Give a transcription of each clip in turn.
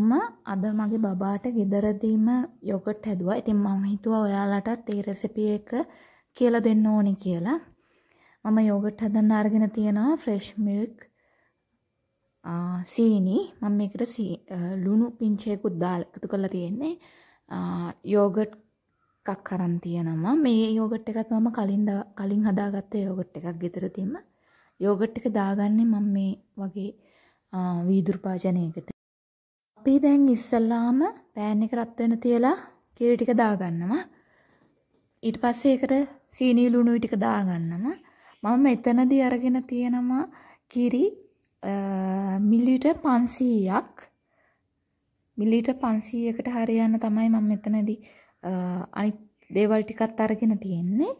මම අද මගේ බබාට ගෙදරදීම යොගට් හැදුවා. ඉතින් මම හිතුවා ඔයාලටත් ඒ රෙසිපි එක කියලා දෙන්න ඕනේ කියලා. මම යෝගට් හදන්න අරගෙන තියෙනවා ෆ්‍රෙෂ් මිල්ක් සීනි. මම මේකට ලුණු පිංචයකුත් දාලා එකතු කරලා තියෙන්නේ. යෝගට් එකක් අරන් තියෙනවා. මේ යෝගට් එකත් මම කලින් කලින් හදාගත්ත යෝගට් එකක් ගෙදරදීම. යෝගට් එක දාගන්නේ මම මේ වගේ වීදුරු පාචනයකට. අපි දැන් ඉස්සල්ලාම පෑන් එක රත් වෙන තියලා කිරි ටික දාගන්නවා. ඊට පස්සේ ඒකට සීනි ලුණු ටික දාගන්නවා. මම මෙතනදී අරගෙන තියෙනවා කිරි මිලිලීටර් 500ක් මිලිලීටර් 500කට හරියන්න තමයි මම මෙතනදී අනිත් දේවල් ටිකත් අරගෙන තියෙන්නේ.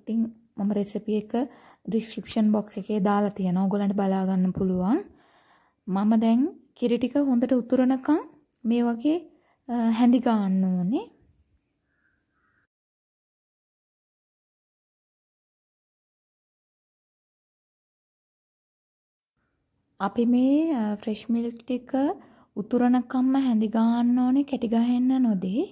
ඉතින් මම රෙසිපි එක ඩිස්ක්‍රිප්ෂන් බොක්ස් එකේ දාලා තියෙනවා. ඕගොල්ලන්ට බලා ගන්න පුළුවන්. මම දැන් කිරි ටික හොඳට උතුරනකම් මේ වගේ හැඳි ගන්න ඕනේ. අපි මේ ෆ්‍රෙෂ් මිල්ක් ටික උතුරනකම්ම හැඳි ගන්න ඕනේ කැටි ගහන්න නොදී.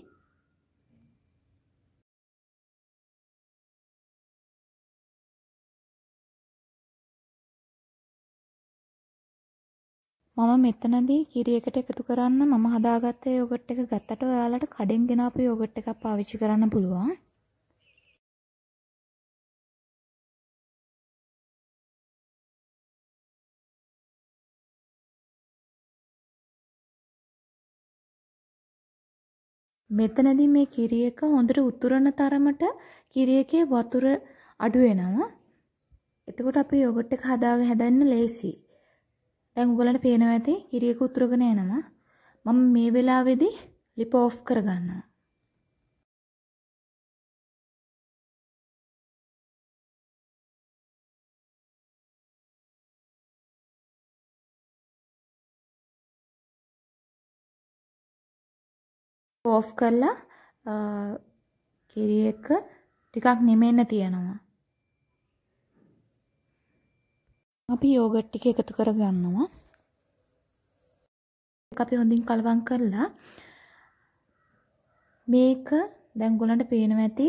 මම මෙතනදී කිරි එකට එකතු කරන්න මම හදාගත්ත යෝගට් එක ගත්තට ඔයාලට කඩෙන් ගෙනාපු යෝගට් එකක් පාවිච්චි කරන්න පුළුවන්. මෙතනදී මේ කිරි එක හොඳට උතුරන තරමට කිරි එකේ වතුර අඩු වෙනවා. එතකොට අපි යෝගට් එක හදාගෙන හදන්න ලේසියි. දැන් උගලට පේනවා ඇති කිරියක උතුරගෙන යනවා. මම මේ වෙලාවේදී ලිප ඕෆ් කරගන්නවා. ඕෆ් කරලා කිරි එක ටිකක් නිමෙන්න තියෙනවා. අපි යෝගට් ටික එකතු කරගන්නවා. අපි හොඳින් කලවම් කරලා මේක දැන් ගොල්ලන්ට පේනවා ඇති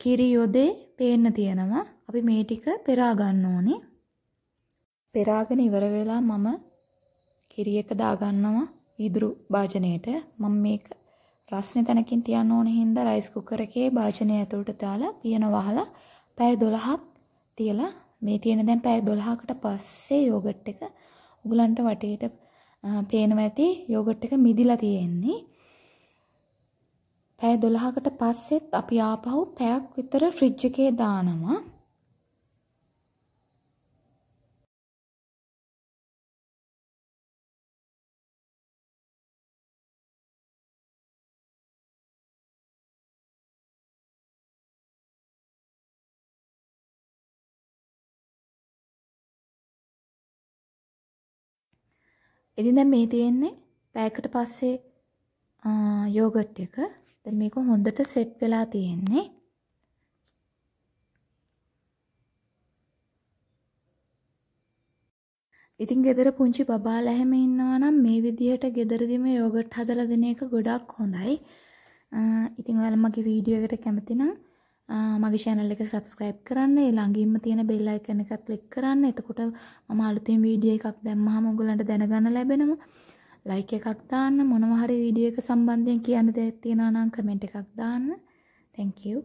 කිරි යොදේ පේන්න තියෙනවා. අපි මේ ටික පෙරා ගන්න ඕනේ. පෙරාගෙන ඉවර වෙලා මම කිරි එක දා ගන්නවා වීදුරු භාජනයට. මම මේක රස්නේ තැනකින් තියන්න ඕන හින්දා රයිස් කුකර් එකේ භාජනය ඇතුළට දාලා පියන වහලා පැය 12ක් තියලා මේ තියෙන දැන් පැය 12කට පස්සේ යෝගට් එක උගලන්ට වටේට පේනවා ඇති යෝගට් එක මිදිලා තියෙන්නේ. පැය 12කට පස්සෙත් අපි ආපහු පැයක් විතර ෆ්‍රිජ් එකේ දානවා. ඉතින් දැන් මේ තියෙන්නේ පැයකට පස්සේ යෝගට් එක. දැන් මේක හොඳට සෙට් වෙලා තියෙන්නේ. ඉතින් ගෙදර පුංචි බබාලා හැම ඉන්නවා නම් මේ විදිහට ගෙදරදීම යෝගට් හදලා දෙන එක ගොඩක් හොඳයි. ඉතින් ඔයාලා මගේ වීඩියෝ එකට කැමති නම් මගේ චැනල් එක සබස්ක්‍රයිබ් කරන්න ළඟින්ම තියෙන බෙල්ලා එකන එකත් ලෙක් කරන්න එතකොට මම අලුතින් වීඩිය එකක් දැම්මහම උගලන්ට දැනගන්න ලැබෙනම ලයික එකක් දාන්න මොනවහරි වීඩිය එක සම්බන්ධයෙන් කියන්න දෙයක් තියෙනවා නම් කමෙන්ට් එකක් දාන්න thank you